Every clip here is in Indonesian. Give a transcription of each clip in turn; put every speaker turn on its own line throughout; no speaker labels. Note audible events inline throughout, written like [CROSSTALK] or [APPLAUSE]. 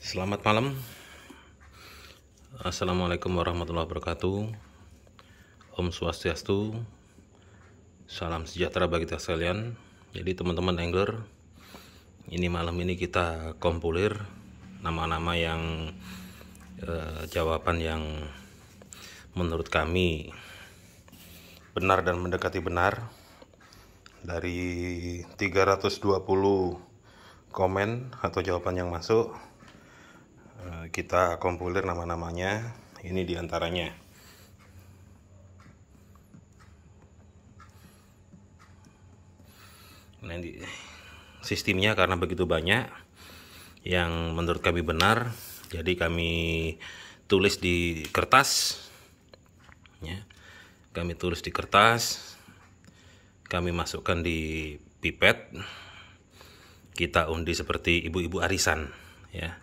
Selamat malam Assalamualaikum warahmatullahi wabarakatuh Om Swastiastu Salam sejahtera bagi kita sekalian Jadi teman-teman angler Ini malam ini kita kompulir Nama-nama yang eh, Jawaban yang Menurut kami Benar dan mendekati benar Dari 320 Komen atau jawaban yang masuk Eh, kita kompulir nama-namanya ini diantaranya Nanti sistemnya karena begitu banyak yang menurut kami benar jadi kami tulis di kertas ya kami tulis di kertas kami masukkan di pipet kita undi seperti ibu-ibu arisan ya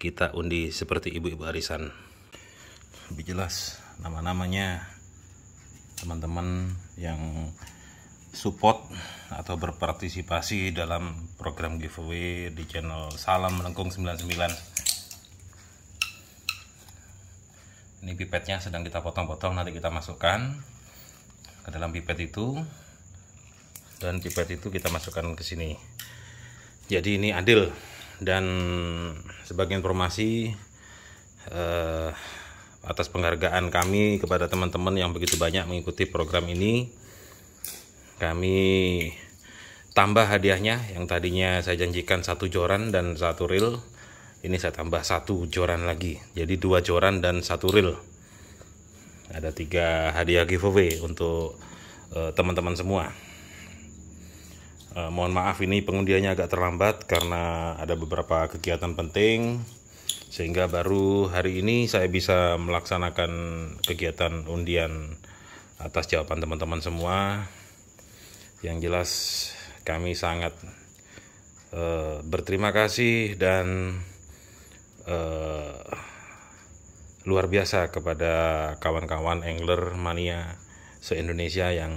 kita undi seperti ibu-ibu arisan lebih jelas nama-namanya teman-teman yang support atau berpartisipasi dalam program giveaway di channel Salam Melengkung 99 ini pipetnya sedang kita potong-potong nanti kita masukkan ke dalam pipet itu dan pipet itu kita masukkan ke sini jadi ini adil dan sebagai informasi eh, atas penghargaan kami kepada teman-teman yang begitu banyak mengikuti program ini kami tambah hadiahnya yang tadinya saya janjikan satu joran dan satu reel ini saya tambah satu joran lagi jadi dua joran dan satu reel ada tiga hadiah giveaway untuk eh, teman-teman uh, teman -teman semua Eh, mohon maaf ini pengundiannya agak terlambat karena ada beberapa kegiatan penting sehingga baru hari ini saya bisa melaksanakan kegiatan undian atas jawaban teman-teman semua. Yang jelas kami sangat eh, berterima kasih dan eh, luar biasa kepada kawan-kawan angler mania se-Indonesia yang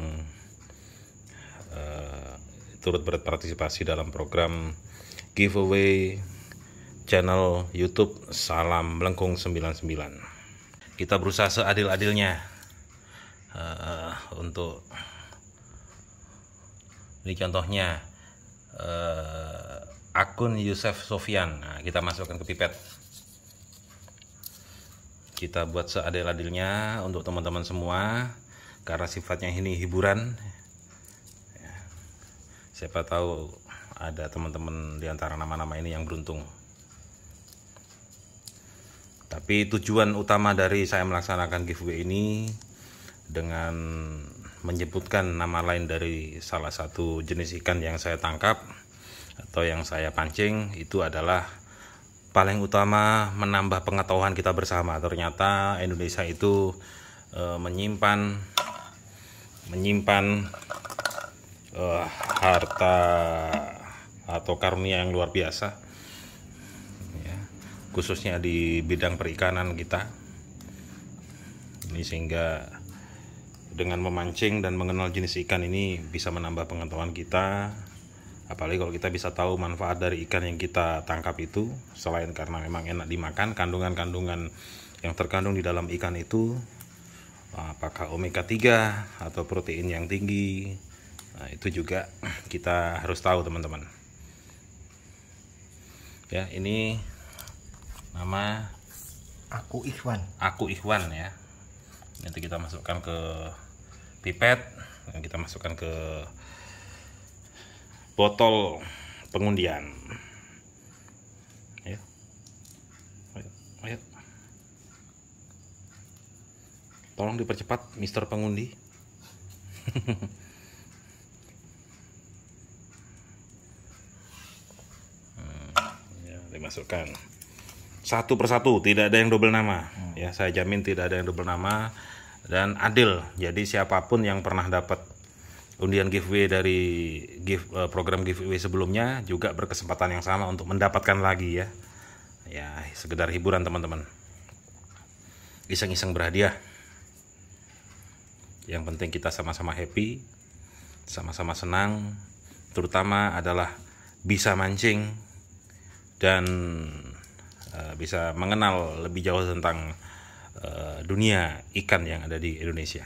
turut berpartisipasi dalam program giveaway channel YouTube Salam Lengkung 99. Kita berusaha seadil-adilnya uh, untuk ini contohnya uh, akun Yusuf Sofian. Nah, kita masukkan ke pipet. Kita buat seadil-adilnya untuk teman-teman semua karena sifatnya ini hiburan siapa tahu ada teman-teman di antara nama-nama ini yang beruntung tapi tujuan utama dari saya melaksanakan giveaway ini dengan menyebutkan nama lain dari salah satu jenis ikan yang saya tangkap atau yang saya pancing itu adalah paling utama menambah pengetahuan kita bersama ternyata Indonesia itu eh, menyimpan menyimpan uh, harta atau karunia yang luar biasa ya, khususnya di bidang perikanan kita ini sehingga dengan memancing dan mengenal jenis ikan ini bisa menambah pengetahuan kita apalagi kalau kita bisa tahu manfaat dari ikan yang kita tangkap itu selain karena memang enak dimakan kandungan-kandungan yang terkandung di dalam ikan itu apakah omega 3 atau protein yang tinggi Nah, itu juga kita harus tahu teman-teman. Ya, ini nama aku Ikhwan. Aku Ikhwan ya. Nanti kita masukkan ke pipet, kita masukkan ke botol pengundian. Ya. Ayo, ayo. Tolong dipercepat Mister Pengundi. [LAUGHS] dimasukkan satu persatu tidak ada yang double nama hmm. ya saya jamin tidak ada yang double nama dan adil jadi siapapun yang pernah dapat undian giveaway dari give, eh, program giveaway sebelumnya juga berkesempatan yang sama untuk mendapatkan lagi ya ya sekedar hiburan teman-teman iseng-iseng berhadiah yang penting kita sama-sama happy sama-sama senang terutama adalah bisa mancing dan uh, bisa mengenal lebih jauh tentang uh, dunia ikan yang ada di Indonesia.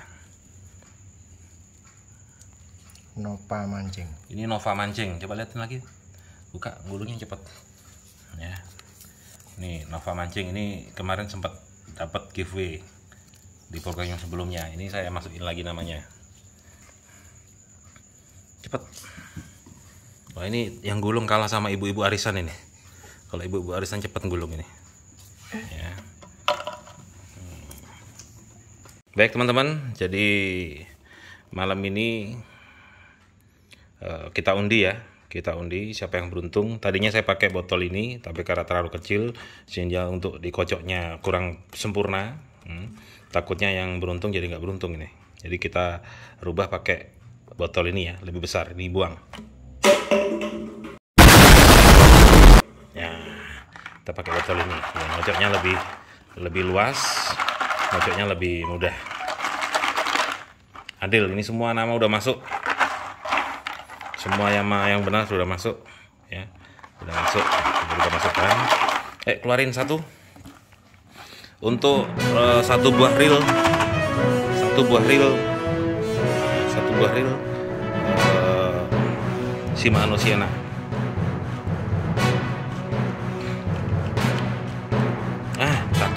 Nova mancing. Ini Nova mancing. Coba lihatin lagi. Buka gulungnya cepat. Ya. Ini Nova mancing ini kemarin sempat dapat giveaway di program yang sebelumnya. Ini saya masukin lagi namanya. Cepat. Wah ini yang gulung kalah sama ibu-ibu arisan ini kalau ibu-ibu arisan cepat gulung ini ya. baik teman-teman jadi malam ini uh, kita undi ya kita undi siapa yang beruntung tadinya saya pakai botol ini tapi karena terlalu kecil sehingga untuk dikocoknya kurang sempurna hmm, takutnya yang beruntung jadi nggak beruntung ini jadi kita rubah pakai botol ini ya lebih besar Dibuang. kita pakai botol ini ya, ngocoknya lebih lebih luas ngoceknya lebih mudah adil ini semua nama udah masuk semua yang yang benar sudah masuk ya sudah masuk sudah masukkan eh keluarin satu untuk uh, satu buah reel satu buah reel satu buah reel uh, si manusiana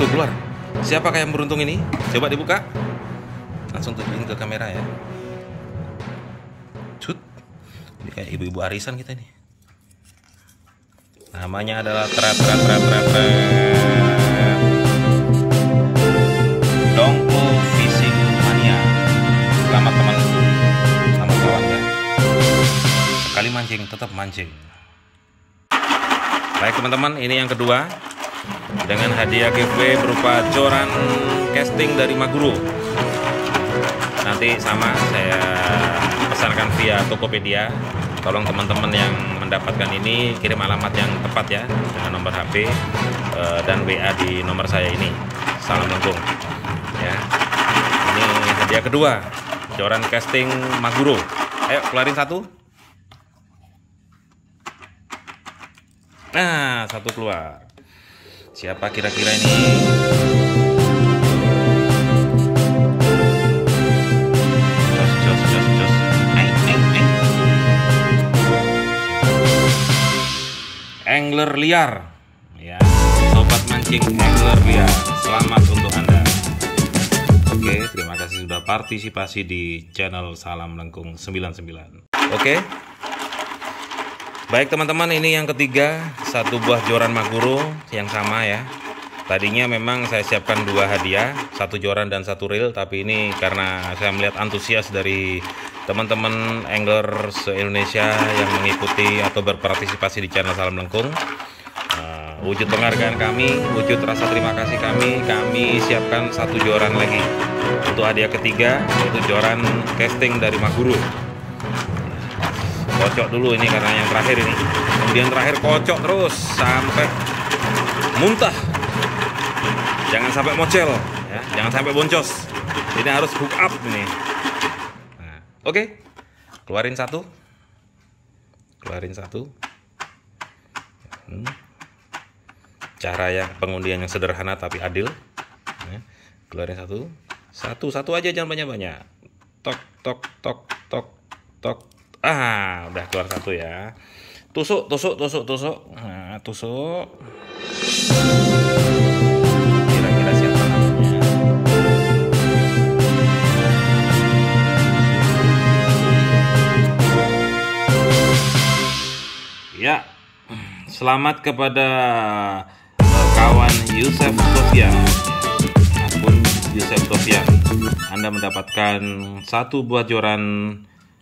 tuh keluar siapakah yang beruntung ini coba dibuka langsung tunjukin ke kamera ya cut ini kayak ibu-ibu arisan kita nih namanya adalah tret tret tret tret, tret. dongko fishing mania selamat teman selamat kawan ya sekali mancing tetap mancing baik teman-teman ini yang kedua dengan hadiah giveaway berupa joran casting dari Maguro. Nanti sama saya pesankan via Tokopedia. Tolong teman-teman yang mendapatkan ini kirim alamat yang tepat ya dengan nomor HP eh, dan WA di nomor saya ini. Salam lengkung. Ya. Ini hadiah kedua, joran casting Maguro. Ayo keluarin satu. Nah, satu keluar. Siapa kira-kira ini? Angler liar. Ya, sobat mancing angler liar. Selamat untuk Anda. Oke, terima kasih sudah partisipasi di channel Salam Lengkung 99. Oke. Baik teman-teman ini yang ketiga Satu buah joran maguro yang sama ya Tadinya memang saya siapkan dua hadiah Satu joran dan satu reel Tapi ini karena saya melihat antusias dari teman-teman angler se-Indonesia Yang mengikuti atau berpartisipasi di channel Salam Lengkung uh, Wujud penghargaan kami, wujud rasa terima kasih kami Kami siapkan satu joran lagi Untuk hadiah ketiga, itu joran casting dari Maguro kocok dulu ini karena yang terakhir ini kemudian terakhir kocok terus sampai muntah jangan sampai mocel ya jangan sampai boncos ini harus hook up ini nah, oke okay. keluarin satu keluarin satu hmm. cara yang pengundian yang sederhana tapi adil ya. keluarin satu satu satu aja jangan banyak banyak tok tok tok tok tok ah udah keluar satu ya tusuk tusuk tusuk tusuk nah tusuk kira-kira siapa namanya ya selamat kepada eh, kawan Yusef Sofian akun Yusef Sofian Anda mendapatkan satu buah joran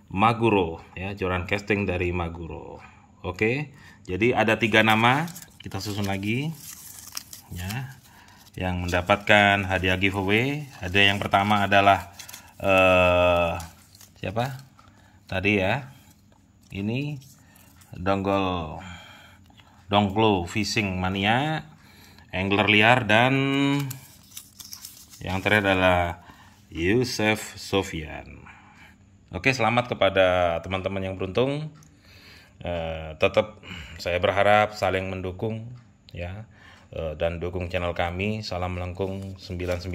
Maguro ya joran casting dari Maguro oke jadi ada tiga nama kita susun lagi ya yang mendapatkan hadiah giveaway ada yang pertama adalah uh, siapa tadi ya ini donggol dongklo fishing mania angler liar dan yang terakhir adalah Yusuf Sofian Oke, selamat kepada teman-teman yang beruntung. E, tetap saya berharap saling mendukung ya e, dan dukung channel kami Salam Melengkung 99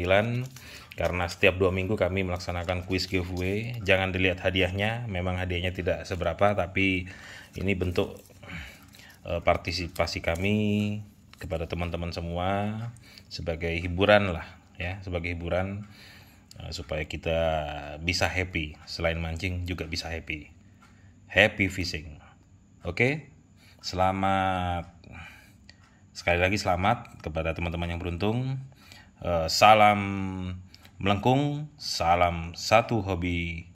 karena setiap dua minggu kami melaksanakan quiz giveaway. Jangan dilihat hadiahnya, memang hadiahnya tidak seberapa tapi ini bentuk e, partisipasi kami kepada teman-teman semua sebagai hiburan lah ya, sebagai hiburan Eh, supaya kita bisa happy. Selain mancing juga bisa happy. Happy fishing. Oke. Okay? Selamat sekali lagi selamat kepada teman-teman yang beruntung. Eh, salam melengkung, salam satu hobi